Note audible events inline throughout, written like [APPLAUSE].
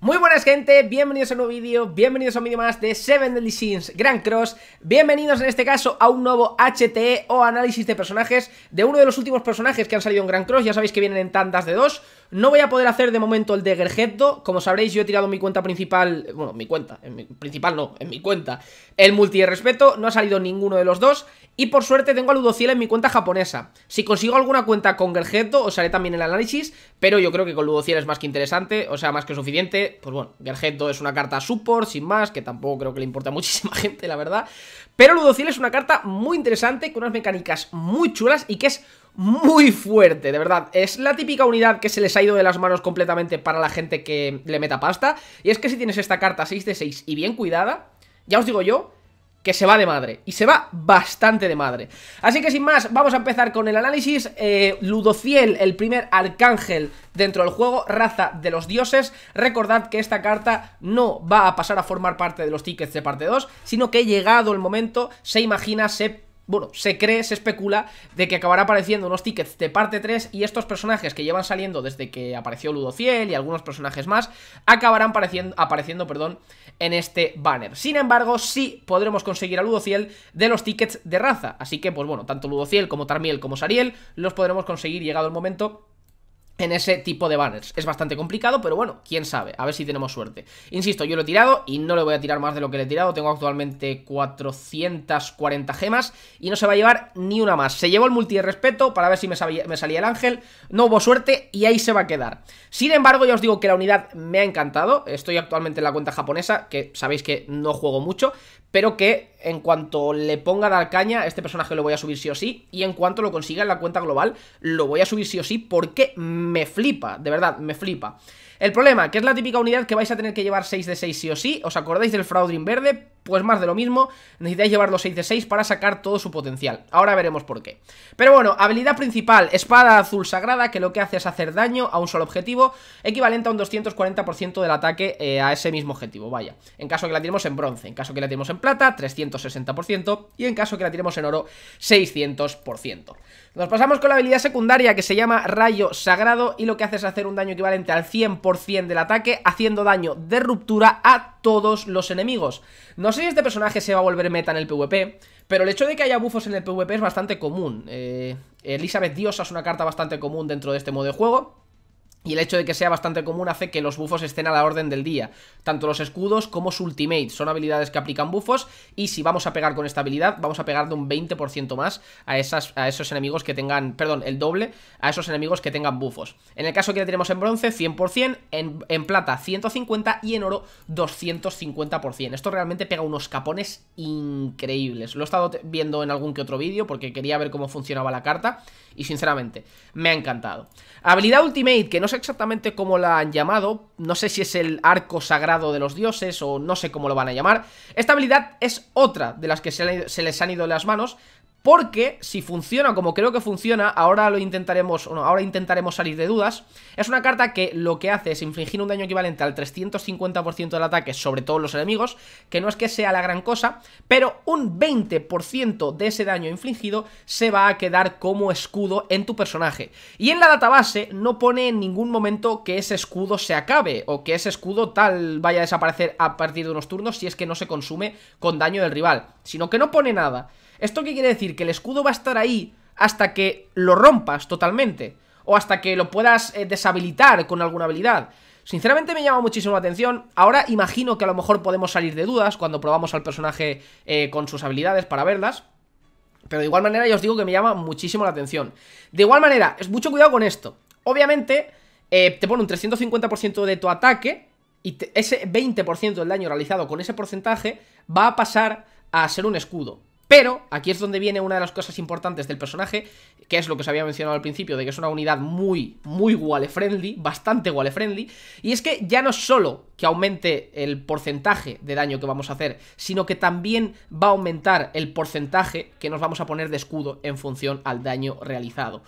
Muy buenas gente, bienvenidos a un nuevo vídeo, bienvenidos a un vídeo más de Seven Deadly Sins Grand Cross Bienvenidos en este caso a un nuevo HTE o análisis de personajes de uno de los últimos personajes que han salido en Grand Cross Ya sabéis que vienen en tandas de dos No voy a poder hacer de momento el de Gergetto Como sabréis yo he tirado mi cuenta principal, bueno mi cuenta, en mi principal no, en mi cuenta El multi respeto, no ha salido ninguno de los dos y por suerte tengo a Ludociel en mi cuenta japonesa. Si consigo alguna cuenta con Gergeto, os haré también el análisis, pero yo creo que con Ludociel es más que interesante, o sea, más que suficiente. Pues bueno, Gergeto es una carta support, sin más, que tampoco creo que le importa a [LAUGHS] muchísima gente, la verdad. Pero Ludociel es una carta muy interesante, con unas mecánicas muy chulas y que es muy fuerte, de verdad. Es la típica unidad que se les ha ido de las manos completamente para la gente que le meta pasta. Y es que si tienes esta carta 6 de 6 y bien cuidada, ya os digo yo que se va de madre, y se va bastante de madre. Así que sin más, vamos a empezar con el análisis. Eh, Ludociel, el primer arcángel dentro del juego, raza de los dioses. Recordad que esta carta no va a pasar a formar parte de los tickets de parte 2, sino que llegado el momento, se imagina, se bueno, se cree, se especula de que acabará apareciendo unos tickets de parte 3 y estos personajes que llevan saliendo desde que apareció Ludociel y algunos personajes más, acabarán apareciendo, apareciendo perdón, en este banner. Sin embargo, sí podremos conseguir a Ludociel de los tickets de raza, así que pues bueno, tanto Ludociel como Tarmiel como Sariel los podremos conseguir llegado el momento en ese tipo de banners. Es bastante complicado, pero bueno, quién sabe, a ver si tenemos suerte. Insisto, yo lo he tirado y no le voy a tirar más de lo que le he tirado, tengo actualmente 440 gemas y no se va a llevar ni una más. Se llevó el multi de respeto para ver si me, me salía el ángel, no hubo suerte y ahí se va a quedar. Sin embargo, ya os digo que la unidad me ha encantado, estoy actualmente en la cuenta japonesa, que sabéis que no juego mucho, pero que en cuanto le ponga dar caña, este personaje lo voy a subir sí o sí, y en cuanto lo consiga en la cuenta global, lo voy a subir sí o sí porque me flipa, de verdad, me flipa. El problema, que es la típica unidad que vais a tener que llevar 6 de 6 sí o sí, os acordáis del Fraudrin verde, pues más de lo mismo, necesitáis llevar los 6 de 6 para sacar todo su potencial. Ahora veremos por qué. Pero bueno, habilidad principal, espada azul sagrada, que lo que hace es hacer daño a un solo objetivo, equivalente a un 240% del ataque eh, a ese mismo objetivo, vaya. En caso que la tiremos en bronce, en caso que la tiremos en plata, 360%, y en caso que la tiremos en oro, 600%. Nos pasamos con la habilidad secundaria que se llama Rayo Sagrado y lo que hace es hacer un daño equivalente al 100% del ataque, haciendo daño de ruptura a todos los enemigos. No sé si este personaje se va a volver meta en el PvP, pero el hecho de que haya bufos en el PvP es bastante común. Eh, Elizabeth Diosa es una carta bastante común dentro de este modo de juego. Y el hecho de que sea bastante común hace que los bufos estén a la orden del día. Tanto los escudos como su ultimate son habilidades que aplican bufos. Y si vamos a pegar con esta habilidad, vamos a pegar de un 20% más a, esas, a esos enemigos que tengan... Perdón, el doble a esos enemigos que tengan bufos. En el caso que tenemos en bronce, 100%, en, en plata 150% y en oro 250%. Esto realmente pega unos capones increíbles. Lo he estado viendo en algún que otro vídeo porque quería ver cómo funcionaba la carta. Y sinceramente, me ha encantado. Habilidad ultimate que no sé exactamente cómo la han llamado, no sé si es el arco sagrado de los dioses o no sé cómo lo van a llamar. Esta habilidad es otra de las que se, les han ido las manos, porque si funciona como creo que funciona, ahora lo intentaremos, ahora intentaremos salir de dudas. Es una carta que lo que hace es infligir un daño equivalente al 350% del ataque sobre todos los enemigos, que no es que sea la gran cosa, pero un 20% de ese daño infligido se va a quedar como escudo en tu personaje. Y en la database no pone en ningún momento que ese escudo se acabe o que ese escudo tal vaya a desaparecer a partir de unos turnos si es que no se consume con daño del rival, sino que no pone nada. ¿Esto qué quiere decir? Que el escudo va a estar ahí hasta que lo rompas totalmente. O hasta que lo puedas eh, deshabilitar con alguna habilidad. Sinceramente me llama muchísimo la atención. Ahora imagino que a lo mejor podemos salir de dudas cuando probamos al personaje eh, con sus habilidades para verlas. Pero de igual manera ya os digo que me llama muchísimo la atención. De igual manera, es mucho cuidado con esto. Obviamente eh, te pone un 350% de tu ataque y ese 20% del daño realizado con ese porcentaje va a pasar a ser un escudo. Pero aquí es donde viene una de las cosas importantes del personaje, que es lo que os había mencionado al principio, de que es una unidad muy, muy wale friendly, bastante wale friendly, y es que ya no solo que aumente el porcentaje de daño que vamos a hacer, sino que también va a aumentar el porcentaje que nos vamos a poner de escudo en función al daño realizado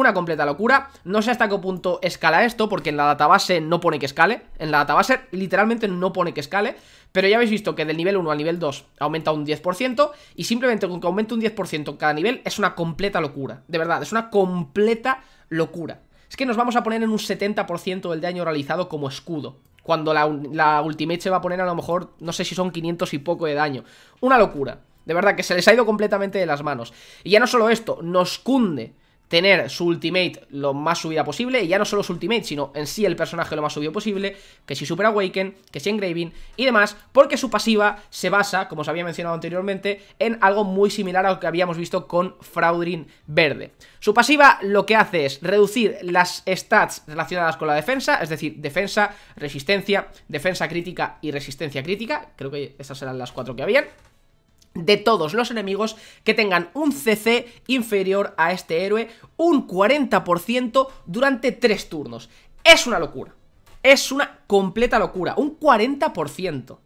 una completa locura. No sé hasta qué punto escala esto, porque en la database no pone que escale. En la database literalmente no pone que escale. Pero ya habéis visto que del nivel 1 al nivel 2 aumenta un 10%. Y simplemente con que aumente un 10% cada nivel es una completa locura. De verdad, es una completa locura. Es que nos vamos a poner en un 70% del daño realizado como escudo. Cuando la, la ultimate se va a poner a lo mejor, no sé si son 500 y poco de daño. Una locura. De verdad que se les ha ido completamente de las manos. Y ya no solo esto, nos cunde tener su ultimate lo más subida posible, y ya no solo su ultimate, sino en sí el personaje lo más subido posible, que si Super Awaken, que si Engraving y demás, porque su pasiva se basa, como os había mencionado anteriormente, en algo muy similar a lo que habíamos visto con Fraudrin Verde. Su pasiva lo que hace es reducir las stats relacionadas con la defensa, es decir, defensa, resistencia, defensa crítica y resistencia crítica, creo que esas eran las cuatro que habían, de todos los enemigos que tengan un CC inferior a este héroe un 40% durante 3 turnos. Es una locura. Es una completa locura. Un 40%.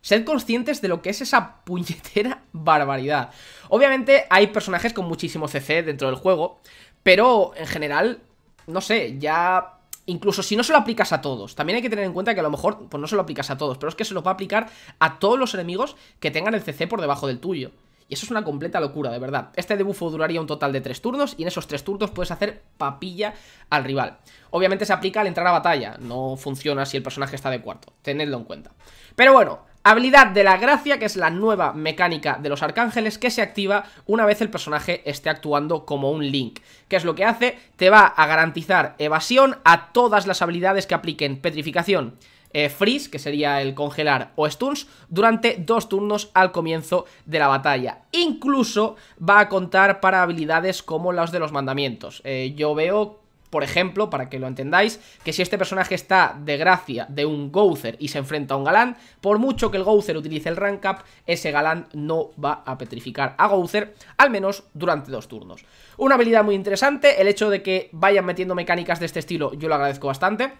Sed conscientes de lo que es esa puñetera [LAUGHS] barbaridad. Obviamente hay personajes con muchísimo CC dentro del juego, pero en general, no sé, ya incluso si no se lo aplicas a todos, también hay que tener en cuenta que a lo mejor pues no se lo aplicas a todos, pero es que se lo va a aplicar a todos los enemigos que tengan el CC por debajo del tuyo. Y eso es una completa locura, de verdad. Este debuffo duraría un total de 3 turnos y en esos 3 turnos puedes hacer papilla al rival. Obviamente se aplica al entrar a batalla, no funciona si el personaje está de cuarto, tenedlo en cuenta. Pero bueno, Habilidad de la gracia, que es la nueva mecánica de los arcángeles que se activa una vez el personaje esté actuando como un Link. ¿Qué es lo que hace? Te va a garantizar evasión a todas las habilidades que apliquen petrificación, eh, freeze, que sería el congelar, o stuns, durante dos turnos al comienzo de la batalla. Incluso va a contar para habilidades como las de los mandamientos. Eh, yo veo por ejemplo, para que lo entendáis, que si este personaje está de gracia de un Gouther y se enfrenta a un Galán, por mucho que el Gouther utilice el Rank Up, ese Galán no va a petrificar a Gouther, al menos durante dos turnos. Una habilidad muy interesante, el hecho de que vayan metiendo mecánicas de este estilo yo lo agradezco bastante,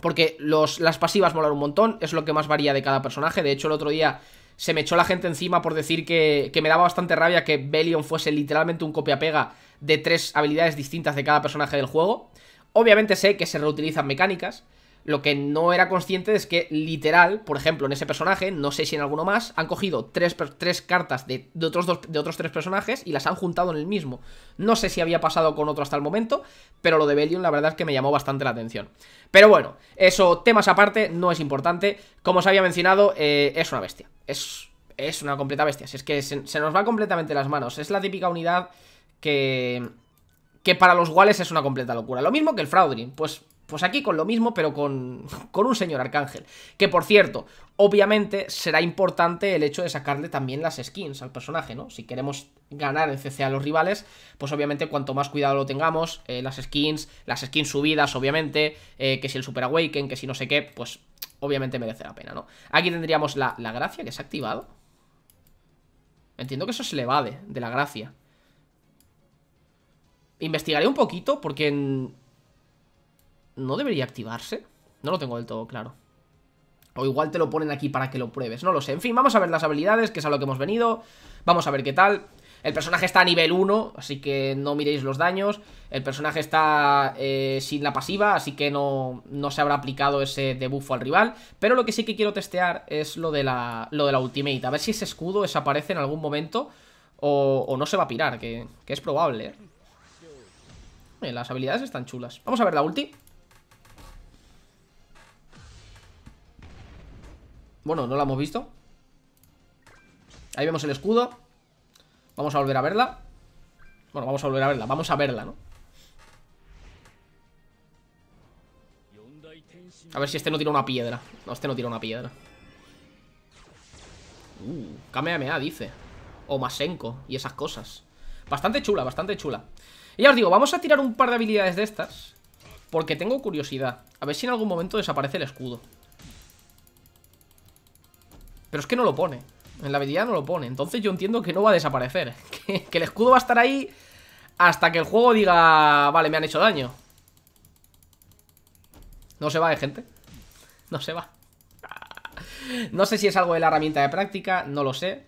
porque los, las pasivas molan un montón, es lo que más varía de cada personaje, de hecho el otro día se me echó la gente encima por decir que, me daba bastante rabia que Belion fuese literalmente un copia-pega de tres habilidades distintas de cada personaje del juego. Obviamente sé que se reutilizan mecánicas, lo que no era consciente es que literal, por ejemplo, en ese personaje, no sé si en alguno más, han cogido tres, cartas de, otros dos, de otros tres personajes y las han juntado en el mismo. No sé si había pasado con otro hasta el momento, pero lo de Belion la verdad es que me llamó bastante la atención. Pero bueno, eso, temas aparte, no es importante. Como os había mencionado, eh, es una bestia. Es, es una completa bestia. Si es que se, nos va completamente las manos. Es la típica unidad que que para los guales es una completa locura. Lo mismo que el Fraudrin, pues pues aquí con lo mismo, pero con, un señor arcángel. Que por cierto, obviamente será importante el hecho de sacarle también las skins al personaje, ¿no? Si queremos ganar en CC a los rivales, pues obviamente cuanto más cuidado lo tengamos, eh, las skins, las skins subidas, obviamente, eh, que si el Super Awaken, que si no sé qué, pues obviamente merece la pena, ¿no? Aquí tendríamos la, la gracia que se ha activado. Entiendo que eso se le evade de la gracia. Investigaré un poquito porque en ¿No debería activarse? No lo tengo del todo claro. O igual te lo ponen aquí para que lo pruebes, no lo sé. En fin, vamos a ver las habilidades, que es a lo que hemos venido. Vamos a ver qué tal. El personaje está a nivel 1, así que no miréis los daños. El personaje está eh, sin la pasiva, así que no, se habrá aplicado ese debuffo al rival. Pero lo que sí que quiero testear es lo de la, lo de la ultimate. A ver si ese escudo desaparece en algún momento o, no se va a pirar, que, es probable. ¿eh? Eh, las habilidades están chulas. Vamos a ver la ulti. Bueno, no la hemos visto Ahí vemos el escudo Vamos a volver a verla Bueno, vamos a volver a verla, vamos a verla, ¿no? A ver si este no tira una piedra No, este no tira una piedra Uh, Kamehameha dice O Masenko y esas cosas Bastante chula, bastante chula Y ya os digo, vamos a tirar un par de habilidades de estas Porque tengo curiosidad A ver si en algún momento desaparece el escudo pero es que no lo pone. En la habilidad no lo pone. Entonces yo entiendo que no va a desaparecer. [LAUGHS] Que, el escudo va a estar ahí hasta que el juego diga, vale, me han hecho daño. No se va, ¿eh, gente? No se va. No sé si es algo de la herramienta de práctica, no lo sé.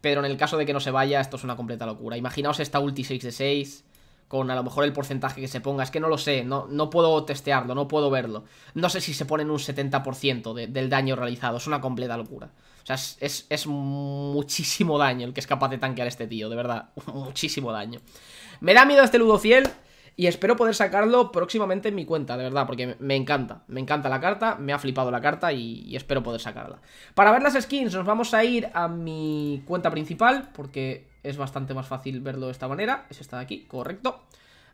Pero en el caso de que no se vaya, esto es una completa locura. Imaginaos esta ulti 6 de 6 con a lo mejor el porcentaje que se ponga. Es que no lo sé, no, no puedo testearlo, no puedo verlo. No sé si se ponen un 70% del daño realizado, es una completa locura. O sea, es, muchísimo daño el que es capaz de tanquear este tío, de verdad, [LAUGHS] muchísimo daño. Me da miedo este Ludo Fiel y espero poder sacarlo próximamente en mi cuenta, de verdad, porque me encanta. Me encanta la carta, me ha flipado la carta y espero poder sacarla. Para ver las skins nos vamos a ir a mi cuenta principal, porque es bastante más fácil verlo de esta manera, es esta de aquí, correcto.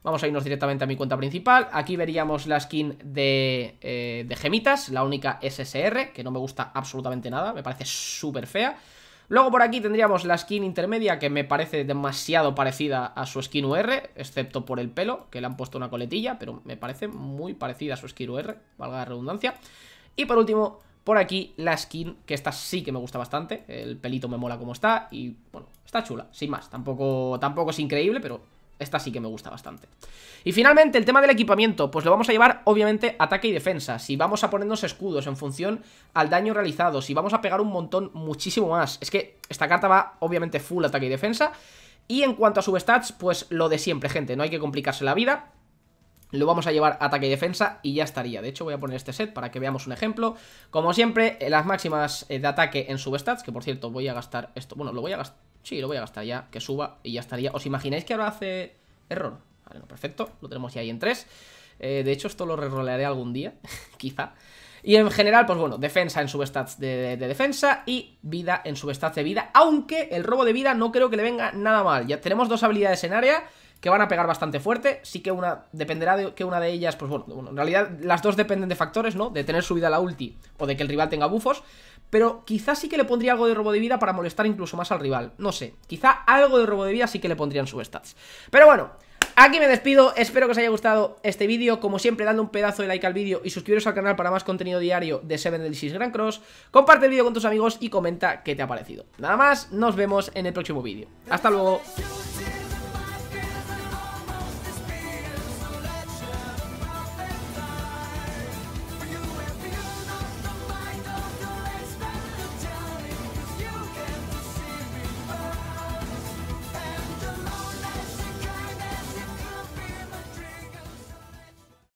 Vamos a irnos directamente a mi cuenta principal, aquí veríamos la skin de, eh, de gemitas, la única SSR, que no me gusta absolutamente nada, me parece súper fea. Luego por aquí tendríamos la skin intermedia que me parece demasiado parecida a su skin UR, excepto por el pelo, que le han puesto una coletilla, pero me parece muy parecida a su skin UR, valga la redundancia. Y por último, por aquí la skin, que esta sí que me gusta bastante, el pelito me mola como está y, bueno, está chula, sin más, tampoco, tampoco es increíble, pero esta sí que me gusta bastante. Y finalmente, el tema del equipamiento, pues lo vamos a llevar, obviamente, ataque y defensa. Si vamos a ponernos escudos en función al daño realizado, si vamos a pegar un montón muchísimo más. Es que esta carta va, obviamente, full ataque y defensa. Y en cuanto a substats, pues lo de siempre, gente, no hay que complicarse la vida. Lo vamos a llevar ataque y defensa y ya estaría. De hecho, voy a poner este set para que veamos un ejemplo. Como siempre, eh, las máximas eh, de ataque en substats, que por cierto voy a gastar esto. Bueno, lo voy a gastar. Sí, lo voy a gastar ya, que suba y ya estaría. ¿Os imagináis que ahora hace error? Vale, no, perfecto. Lo tenemos ya ahí en 3. Eh, de hecho, esto lo rerolearé algún día, [LAUGHS] quizá. Y en general, pues bueno, defensa en substats de, de, defensa y vida en substats de vida. Aunque el robo de vida no creo que le venga nada mal. Ya tenemos dos habilidades en área que van a pegar bastante fuerte. Sí que una dependerá de que una de ellas, pues bueno, en realidad las dos dependen de factores, ¿no? De tener subida la ulti o de que el rival tenga bufos. Pero quizás sí que le pondría algo de robo de vida para molestar incluso más al rival. No sé, quizá algo de robo de vida sí que le pondrían su stats. Pero bueno, Aquí me despido, espero que os haya gustado este vídeo, como siempre dando un pedazo de like al vídeo y suscribiros al canal para más contenido diario de 7 Delicious Grand Cross, comparte el vídeo con tus amigos y comenta qué te ha parecido. Nada más, nos vemos en el próximo vídeo. Hasta luego.